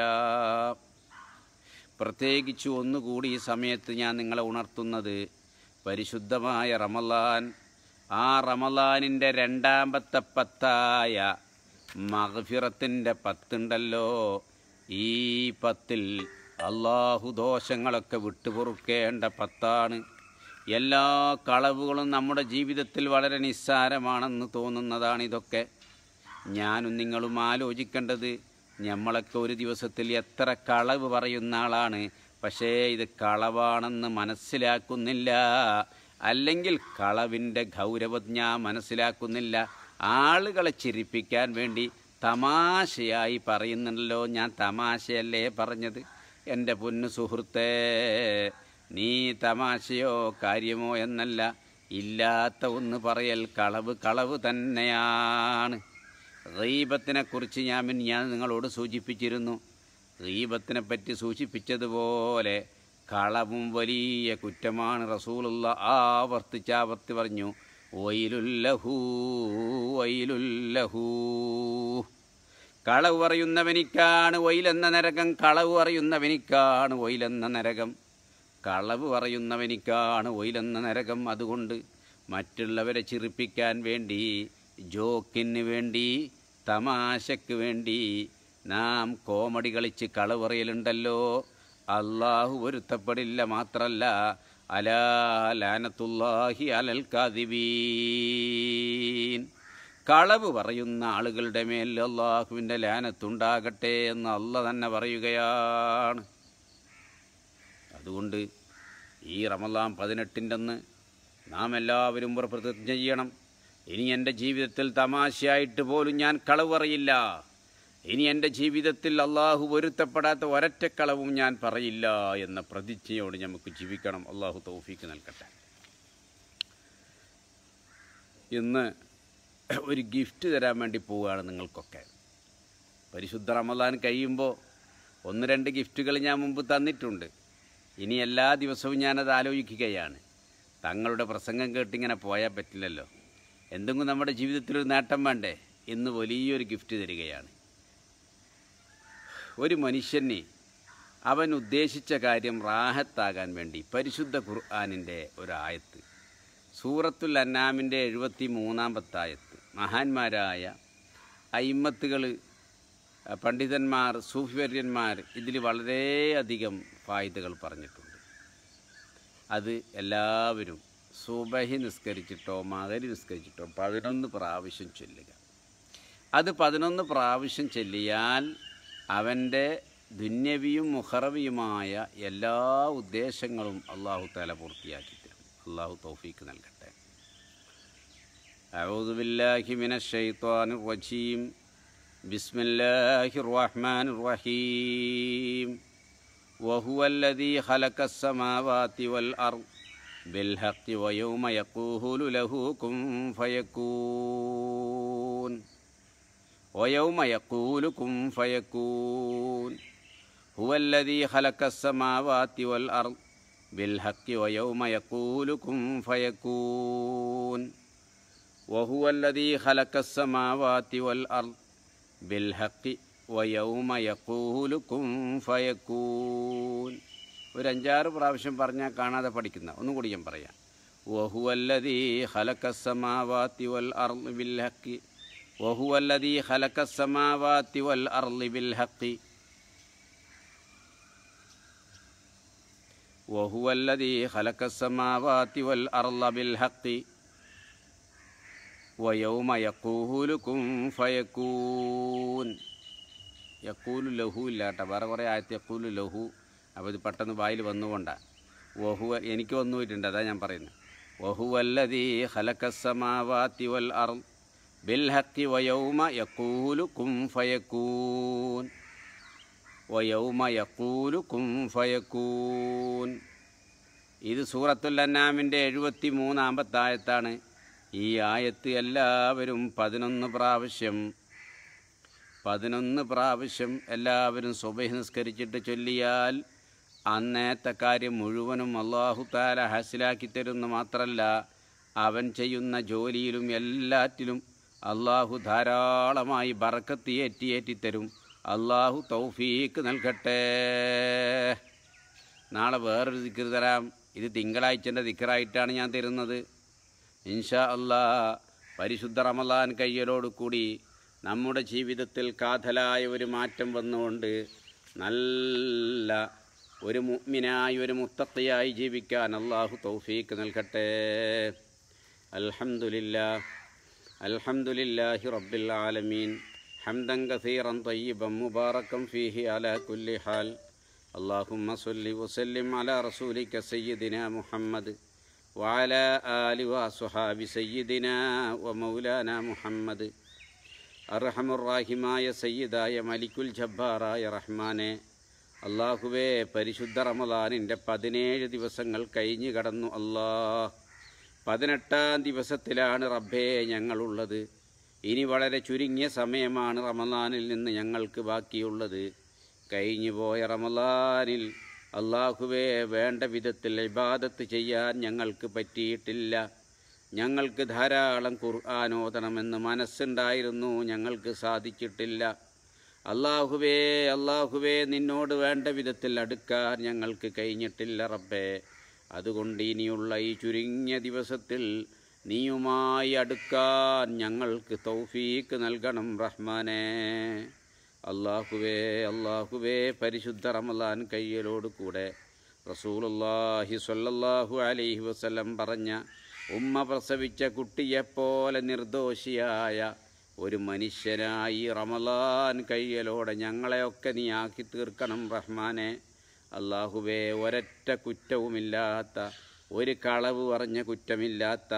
പ്രത്യേകിച്ച് ഒന്നുകൂടി ഈ സമയത്ത് ഞാൻ നിങ്ങളെ ഉണർത്തുന്നത് പരിശുദ്ധമായ റമലാൻ ആ റമലാനിൻ്റെ രണ്ടാമത്തെ പത്തായ മഹഫിറത്തിൻ്റെ പത്തുണ്ടല്ലോ ഈ പത്തിൽ അള്ളാഹു ദോഷങ്ങളൊക്കെ വിട്ടുപൊറുക്കേണ്ട പത്താണ് എല്ലാ കളവുകളും നമ്മുടെ ജീവിതത്തിൽ വളരെ നിസ്സാരമാണെന്ന് തോന്നുന്നതാണ് ഇതൊക്കെ ഞാനും നിങ്ങളും ആലോചിക്കേണ്ടത് നമ്മളൊക്കെ ഒരു ദിവസത്തിൽ എത്ര കളവ് പറയുന്ന ആളാണ് പക്ഷേ ഇത് കളവാണെന്ന് മനസ്സിലാക്കുന്നില്ല അല്ലെങ്കിൽ കളവിൻ്റെ ഗൗരവജ്ഞ മനസ്സിലാക്കുന്നില്ല ആളുകളെ ചിരിപ്പിക്കാൻ വേണ്ടി തമാശയായി പറയുന്നുണ്ടല്ലോ ഞാൻ തമാശയല്ലേ പറഞ്ഞത് എൻ്റെ പൊന്നു സുഹൃത്തേ നീ തമാശയോ കാര്യമോ എന്നല്ല ഇല്ലാത്ത ഒന്ന് പറയൽ കളവ് കളവ് തന്നെയാണ് റീബത്തിനെക്കുറിച്ച് ഞാൻ ഞാൻ നിങ്ങളോട് സൂചിപ്പിച്ചിരുന്നു റീബത്തിനെ പറ്റി സൂചിപ്പിച്ചതുപോലെ കളവും വലിയ കുറ്റമാണ് റസൂലുള്ള ആവർത്തിച്ചാവർത്തി പറഞ്ഞു വൈലുല്ലഹൂ വൈലുല്ലഹൂ കളവ് പറയുന്നവനിക്കാണ് വൈലെന്ന നരകം കളവ് പറയുന്നവനിക്കാണ് വൈലെന്ന നരകം കളവ് പറയുന്നവനിക്കാണ് ഒയിലെന്ന നരകം അതുകൊണ്ട് മറ്റുള്ളവരെ ചിരിപ്പിക്കാൻ വേണ്ടി ജോക്കിന് വേണ്ടി തമാശയ്ക്ക് വേണ്ടി നാം കോമഡി കളിച്ച് പറയലുണ്ടല്ലോ അള്ളാഹു ഒരുത്തപ്പെടില്ല മാത്രല്ല അലാ ലാനത്തുല്ലാഹി അലൽ കാദിബീൻ കളവ് പറയുന്ന ആളുകളുടെ മേൽ അള്ളാഹുവിൻ്റെ ലാനത്തുണ്ടാകട്ടെ എന്ന് അല്ല തന്നെ പറയുകയാണ് അതുകൊണ്ട് ഈ റമലാം പതിനെട്ടിൻ്റെ അന്ന് നാം എല്ലാവരും പ്രതിജ്ഞ ചെയ്യണം ഇനി എൻ്റെ ജീവിതത്തിൽ തമാശയായിട്ട് പോലും ഞാൻ കളവറിയില്ല ഇനി എൻ്റെ ജീവിതത്തിൽ അള്ളാഹു പൊരുത്തപ്പെടാത്ത കളവും ഞാൻ പറയില്ല എന്ന പ്രതിജ്ഞയോട് നമുക്ക് ജീവിക്കണം അള്ളാഹു തോഫിക്ക് നൽകട്ടെ ഇന്ന് ഒരു ഗിഫ്റ്റ് തരാൻ വേണ്ടി പോവുകയാണ് നിങ്ങൾക്കൊക്കെ പരിശുദ്ധ റമദാൻ കഴിയുമ്പോൾ ഒന്ന് രണ്ട് ഗിഫ്റ്റുകൾ ഞാൻ മുമ്പ് തന്നിട്ടുണ്ട് ഇനി എല്ലാ ദിവസവും ഞാനത് ആലോചിക്കുകയാണ് തങ്ങളുടെ പ്രസംഗം കേട്ടിങ്ങനെ പോയാൽ പറ്റില്ലല്ലോ എന്തെങ്കിലും നമ്മുടെ ജീവിതത്തിൽ ഒരു നേട്ടം വേണ്ടേ എന്ന് വലിയൊരു ഗിഫ്റ്റ് തരികയാണ് ഒരു മനുഷ്യന് അവൻ ഉദ്ദേശിച്ച കാര്യം റാഹത്താകാൻ വേണ്ടി പരിശുദ്ധ ഖുർആാനിൻ്റെ ഒരായത്ത് സൂറത്തുൽ അന്നാമിൻ്റെ എഴുപത്തി മൂന്നാമത്തായത്ത് മഹാന്മാരായ അയിമ്മത്തുകൾ പണ്ഡിതന്മാർ സൂഫിവര്യന്മാർ ഇതിൽ വളരെയധികം ഫായ്തകൾ പറഞ്ഞിട്ടുണ്ട് അത് എല്ലാവരും സുബഹി നിസ്കരിച്ചിട്ടോ മകരി നിസ്കരിച്ചിട്ടോ പതിനൊന്ന് പ്രാവശ്യം ചൊല്ലുക അത് പതിനൊന്ന് പ്രാവശ്യം ചൊല്ലിയാൽ അവൻ്റെ ദുന്യവിയും മുഹറവിയുമായ എല്ലാ ഉദ്ദേശങ്ങളും അള്ളാഹു തല പൂർത്തിയാക്കി തരും അള്ളാഹു തോഫീക്ക് നൽകട്ടെ ഔദുബില്ലാഹിമിന ബിസ്മില്ലാഹിർ റഹ്മാൻ റഹീം وهو الذي خلق السماوات والأرض بالحق ويوم يقول له كن فيكون ويوم يقول كن فيكون هو الذي خلق السماوات والأرض بالحق ويوم يقول كن فيكون وهو الذي خلق السماوات والأرض بالحق വയൗമ യക്കൂലുക്കും ഫയക്കൂൽ ഫയക്കൂൻ ഒരു അഞ്ചാറ് പ്രാവശ്യം പറഞ്ഞാൽ കാണാതെ പഠിക്കുന്ന ഒന്നും കൂടി ഞാൻ പറയാം വഹുവല്ലതി ഹലക്കസമാവാത്തി വൽ അർലി ബിൽ ഹക്കി വഹുവല്ലതി ഹലക്കസമാവാത്തി വൽ അർലി ബിൽ ഹക്കി വഹുവല്ലതി ഹലക്കസമാവാത്തി വൽ അർല ബിൽ ഹക്കി വയൗമ ഫയക്കൂൻ യക്കൂലു ലഹു ഇല്ല വേറെ കുറേ ആയത്ത് യക്കൂലു ലഹു അപ്പോൾ ഇത് പെട്ടെന്ന് വായിൽ വന്നുകൊണ്ടാണ് വഹുവ എനിക്ക് വന്നു പോയിട്ടുണ്ട് അതാ ഞാൻ പറയുന്നത് വഹുവല്ലതീ ഹലക്കസമാവാത്തി വൽ അർ ബിൽ വയൗമ യക്കൂലു കും ഫയക്കൂൻ വയൗമ യക്കൂലു കും ഫയക്കൂൻ ഇത് സൂറത്തുൽ അന്നാമിൻ്റെ എഴുപത്തി മൂന്നാമത്തായത്താണ് ഈ ആയത്ത് എല്ലാവരും പതിനൊന്ന് പ്രാവശ്യം പതിനൊന്ന് പ്രാവശ്യം എല്ലാവരും സുബഹി നിസ്കരിച്ചിട്ട് ചൊല്ലിയാൽ അന്നേത്തെ കാര്യം മുഴുവനും അള്ളാഹു താല ഹസിലാക്കി തരുന്നു മാത്രല്ല അവൻ ചെയ്യുന്ന ജോലിയിലും എല്ലാറ്റിലും അള്ളാഹു ധാരാളമായി ബറക്കത്തിയേറ്റിയേറ്റി തരും അള്ളാഹു തൗഫീക്ക് നൽകട്ടെ നാളെ വേറൊരു ദിക്കർ തരാം ഇത് തിങ്കളാഴ്ചൻ്റെ ദിക്കറായിട്ടാണ് ഞാൻ തരുന്നത് ഇൻഷാ അള്ളാ പരിശുദ്ധ റമലാൻ കയ്യലോട് കൂടി നമ്മുടെ ജീവിതത്തിൽ കാതലായ ഒരു മാറ്റം വന്നുകൊണ്ട് നല്ല ഒരു മുഗ്മിനായി ഒരു മുത്തത്തയായി ജീവിക്കാൻ അള്ളാഹു തൗഫീക്ക് നൽകട്ടെ അൽഹംദുലില്ല അൽഹംദുലില്ലാഹി റബ്ബിൽ ആലമീൻ ഹംദം കസീറം തയ്യബം മുബാറക്കം ഫീഹി അല കുല്ലി ഹാൽ അള്ളാഹും മസുല്ലി വസല്ലിം അല റസൂലി കസയ്യദിന മുഹമ്മദ് വാല ആലി വാ സുഹാബി സയ്യദിന മൗലാന മുഹമ്മദ് അർഹമുറാഹിമായ സയ്യിദായ മലിക്കുൽ ജബ്ബാറായ റഹ്മാനെ അള്ളാഹുവേ പരിശുദ്ധ റമദാനിൻ്റെ പതിനേഴ് ദിവസങ്ങൾ കഴിഞ്ഞു കടന്നു അല്ലാ പതിനെട്ടാം ദിവസത്തിലാണ് റബ്ബേ ഞങ്ങളുള്ളത് ഇനി വളരെ ചുരുങ്ങിയ സമയമാണ് റമദാനിൽ നിന്ന് ഞങ്ങൾക്ക് ബാക്കിയുള്ളത് കഴിഞ്ഞുപോയ റമദാനിൽ അള്ളാഹുവേ വേണ്ട വിധത്തിൽ ഇബാദത്ത് ചെയ്യാൻ ഞങ്ങൾക്ക് പറ്റിയിട്ടില്ല ഞങ്ങൾക്ക് ധാരാളം ഖുർആാനോദണമെന്ന് മനസ്സുണ്ടായിരുന്നു ഞങ്ങൾക്ക് സാധിച്ചിട്ടില്ല അള്ളാഹുവേ അള്ളാഹുവേ നിന്നോട് വേണ്ട വിധത്തിൽ അടുക്കാൻ ഞങ്ങൾക്ക് കഴിഞ്ഞിട്ടില്ല റബ്ബേ അതുകൊണ്ട് ഇനിയുള്ള ഈ ചുരുങ്ങിയ ദിവസത്തിൽ നീയുമായി അടുക്കാൻ ഞങ്ങൾക്ക് തൗഫീക്ക് നൽകണം റഹ്മാനെ അള്ളാഹുവേ അള്ളാഹുവേ പരിശുദ്ധ റമലാൻ കയ്യലോട് കൂടെ റസൂലുല്ലാഹി സല്ലാഹു അലൈഹി വസ്ലം പറഞ്ഞ ഉമ്മ പ്രസവിച്ച കുട്ടിയെപ്പോലെ നിർദോഷിയായ ഒരു മനുഷ്യനായി റമലാൻ കയ്യലോടെ ഞങ്ങളെയൊക്കെ നീ ആക്കി തീർക്കണം റഹ്മാനെ അള്ളാഹുവേ ഒരൊറ്റ കുറ്റവുമില്ലാത്ത ഒരു കളവ് പറഞ്ഞ കുറ്റമില്ലാത്ത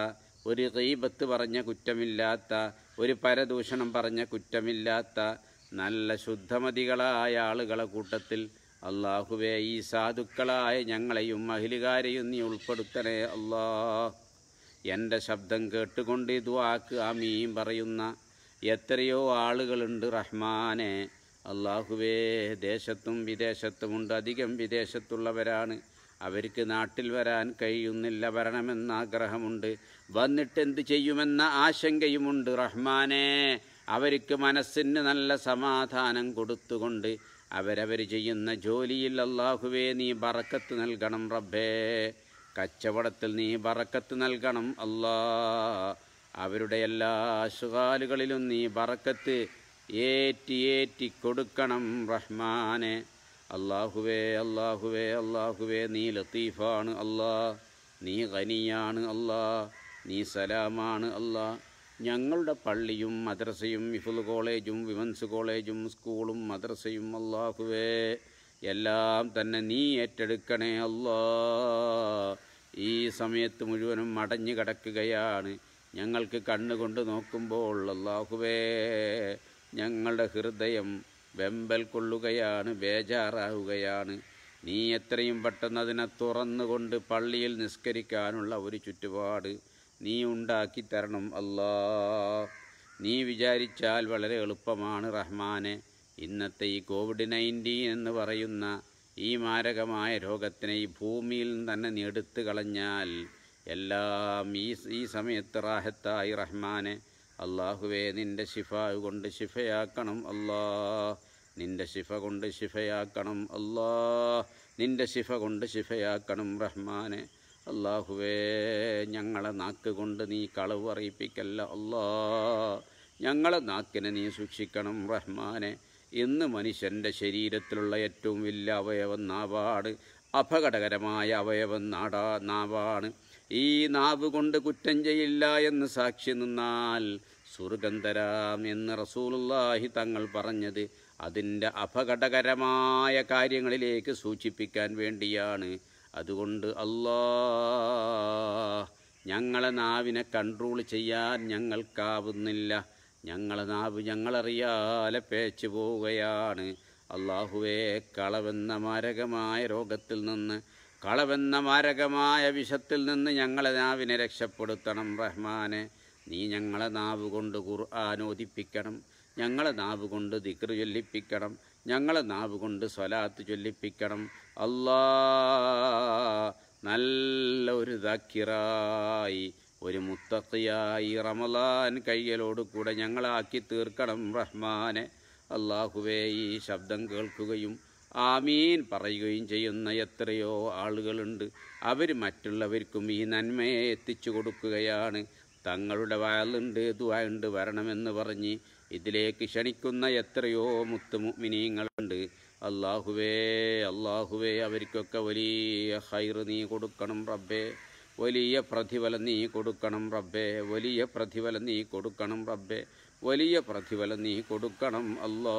ഒരു റീബത്ത് പറഞ്ഞ കുറ്റമില്ലാത്ത ഒരു പരദൂഷണം പറഞ്ഞ കുറ്റമില്ലാത്ത നല്ല ശുദ്ധമതികളായ ആളുകളെ കൂട്ടത്തിൽ അള്ളാഹുവേ ഈ സാധുക്കളായ ഞങ്ങളെയും മഹിലുകാരെയും നീ ഉൾപ്പെടുത്തണേ അള്ളാഹ് എൻ്റെ ശബ്ദം കേട്ടുകൊണ്ട് ഇതുവാക്ക് ആ പറയുന്ന എത്രയോ ആളുകളുണ്ട് റഹ്മാനെ അള്ളാഹുവേ ദേശത്തും വിദേശത്തുമുണ്ട് അധികം വിദേശത്തുള്ളവരാണ് അവർക്ക് നാട്ടിൽ വരാൻ കഴിയുന്നില്ല വരണമെന്ന ആഗ്രഹമുണ്ട് വന്നിട്ട് എന്ത് ചെയ്യുമെന്ന ആശങ്കയുമുണ്ട് റഹ്മാനെ അവർക്ക് മനസ്സിന് നല്ല സമാധാനം കൊടുത്തുകൊണ്ട് അവരവർ ചെയ്യുന്ന ജോലിയിൽ അള്ളാഹുവേ നീ ബറക്കത്ത് നൽകണം റബ്ബേ കച്ചവടത്തിൽ നീ ബറക്കത്ത് നൽകണം അല്ലാ അവരുടെ എല്ലാ അശുകാലുകളിലും നീ ബറക്കത്ത് ഏറ്റി ഏറ്റി കൊടുക്കണം റഹ്മാനെ അള്ളാഹുവേ അള്ളാഹുവേ അള്ളാഹുവേ നീ ലത്തീഫാണ് അല്ലാ നീ ഖനിയാണ് അല്ലാ നീ സലാമാണ് അല്ലാ ഞങ്ങളുടെ പള്ളിയും മദ്രസയും ഇഫുൽ കോളേജും വിമൻസ് കോളേജും സ്കൂളും മദ്രസയും അള്ളാഹുവേ എല്ലാം തന്നെ നീ ഏറ്റെടുക്കണേ അല്ലാ ഈ സമയത്ത് മുഴുവനും മടഞ്ഞു കിടക്കുകയാണ് ഞങ്ങൾക്ക് കണ്ണുകൊണ്ട് നോക്കുമ്പോൾ അള്ളാഹുവേ ഞങ്ങളുടെ ഹൃദയം വെമ്പൽ കൊള്ളുകയാണ് ബേജാറാവുകയാണ് നീ എത്രയും പെട്ടെന്ന് അതിനെ തുറന്നുകൊണ്ട് പള്ളിയിൽ നിസ്കരിക്കാനുള്ള ഒരു ചുറ്റുപാട് നീ ഉണ്ടാക്കി തരണം അല്ലാ നീ വിചാരിച്ചാൽ വളരെ എളുപ്പമാണ് റഹ്മാനെ ഇന്നത്തെ ഈ കോവിഡ് നയൻറ്റീൻ എന്ന് പറയുന്ന ഈ മാരകമായ രോഗത്തിനെ ഈ ഭൂമിയിൽ നിന്ന് തന്നെ എടുത്തു കളഞ്ഞാൽ എല്ലാം ഈ ഈ സമയത്ത് റാഹത്തായി റഹ്മാനെ അള്ളാഹുവേ നിൻ്റെ ശിഫ കൊണ്ട് ശിഫയാക്കണം അല്ലാ നിൻ്റെ ശിഫ കൊണ്ട് ശിഫയാക്കണം അല്ലാ നിൻ്റെ ശിഫ കൊണ്ട് ശിഫയാക്കണം റഹ്മാനെ അള്ളാഹുവേ ഞങ്ങളെ നാക്ക് കൊണ്ട് നീ കളവ് അറിയിപ്പിക്കല്ല അല്ലാ ഞങ്ങളെ നാക്കിനെ നീ സൂക്ഷിക്കണം റഹ്മാനെ ഇന്ന് മനുഷ്യൻ്റെ ശരീരത്തിലുള്ള ഏറ്റവും വലിയ അവയവം നാവാണ് അപകടകരമായ അവയവം നാടാ നാവാണ് ഈ നാവ് കൊണ്ട് കുറ്റം ചെയ്യില്ല എന്ന് സാക്ഷി നിന്നാൽ സ്വർഗം തരാം എന്ന് റസൂലുള്ളാഹി തങ്ങൾ പറഞ്ഞത് അതിൻ്റെ അപകടകരമായ കാര്യങ്ങളിലേക്ക് സൂചിപ്പിക്കാൻ വേണ്ടിയാണ് അതുകൊണ്ട് അല്ലാ ഞങ്ങളെ നാവിനെ കൺട്രോൾ ചെയ്യാൻ ഞങ്ങൾക്കാവുന്നില്ല ഞങ്ങളെ നാവ് ഞങ്ങളറിയാലെ പേച്ചു പോവുകയാണ് അള്ളാഹുവേ കളവെന്ന മാരകമായ രോഗത്തിൽ നിന്ന് കളവെന്ന മാരകമായ വിഷത്തിൽ നിന്ന് ഞങ്ങളെ നാവിനെ രക്ഷപ്പെടുത്തണം റഹ്മാനെ നീ ഞങ്ങളെ നാവ് കൊണ്ട് ഖുർആൻ ഓതിപ്പിക്കണം ഞങ്ങളെ നാവ് കൊണ്ട് ദിക്ർ ചൊല്ലിപ്പിക്കണം ഞങ്ങളെ നാവ് കൊണ്ട് സ്വലാത്ത് ചൊല്ലിപ്പിക്കണം അള്ളാ നല്ല ഒരു ദാക്കിറായി ഒരു മുത്തത്തയായി റമലാൻ കൂടെ ഞങ്ങളാക്കി തീർക്കണം റഹ്മാനെ അള്ളാഹുവേ ഈ ശബ്ദം കേൾക്കുകയും ആമീൻ പറയുകയും ചെയ്യുന്ന എത്രയോ ആളുകളുണ്ട് അവർ മറ്റുള്ളവർക്കും ഈ നന്മയെ എത്തിച്ചു കൊടുക്കുകയാണ് തങ്ങളുടെ വയലുണ്ട് ദുവായുണ്ട് വരണമെന്ന് പറഞ്ഞ് ഇതിലേക്ക് ക്ഷണിക്കുന്ന എത്രയോ മുത്തുമിനീങ്ങളുണ്ട് അള്ളാഹുവേ അള്ളാഹുവേ അവർക്കൊക്കെ വലിയ ഹൈർ നീ കൊടുക്കണം റബ്ബേ വലിയ പ്രതിഫലം നീ കൊടുക്കണം റബ്ബേ വലിയ പ്രതിഫലം നീ കൊടുക്കണം റബ്ബേ വലിയ പ്രതിഫലം നീ കൊടുക്കണം അല്ലോ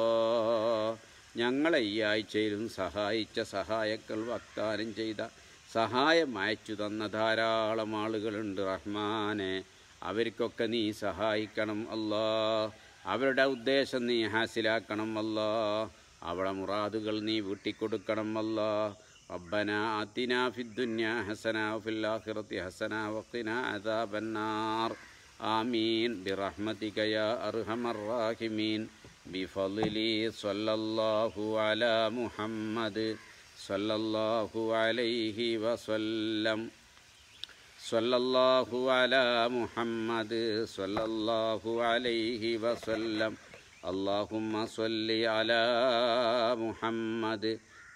ഞങ്ങളെ ഈ ആഴ്ചയിലും സഹായിച്ച സഹായക്കൾ വാഗ്ദാനം ചെയ്ത സഹായം അയച്ചു തന്ന ധാരാളം ആളുകളുണ്ട് റഹ്മാനെ അവർക്കൊക്കെ നീ സഹായിക്കണം അല്ലോ അവരുടെ ഉദ്ദേശം നീ ഹാസിലാക്കണം അല്ലോ അവളെ മുറാദുകൾ നീ വീട്ടിക്കൊടുക്കണം അല്ലോ ربنا آتنا في الدنيا حسنة وفي الآخرة حسنة وقنا عذاب النار آمين برحمتك يا أرحم الراحمين بفضل صلى الله على محمد صلى الله عليه وسلم صلى الله على محمد صلى الله عليه وسلم اللهم صل على محمد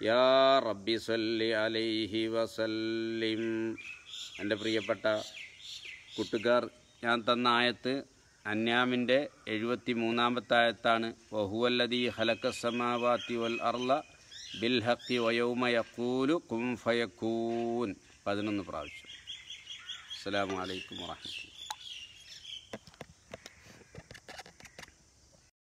യാ റബ്ബി സല്ലി അലൈഹി വസല്ലിം എൻ്റെ പ്രിയപ്പെട്ട കൂട്ടുകാർ ഞാൻ തന്ന ആയത്ത് അന്യാമിൻ്റെ എഴുപത്തി മൂന്നാമത്തെ ആയത്താണ് വഹുവല്ലതി ഹലക്ക സമാവാത്തി വൽ അർല ബിൽ ഹക്കി വയോമ കുംഫയക്കൂൻ പതിനൊന്ന് പ്രാവശ്യം അസ്സാം വലൈക്കും വാഹമത്തുള്ള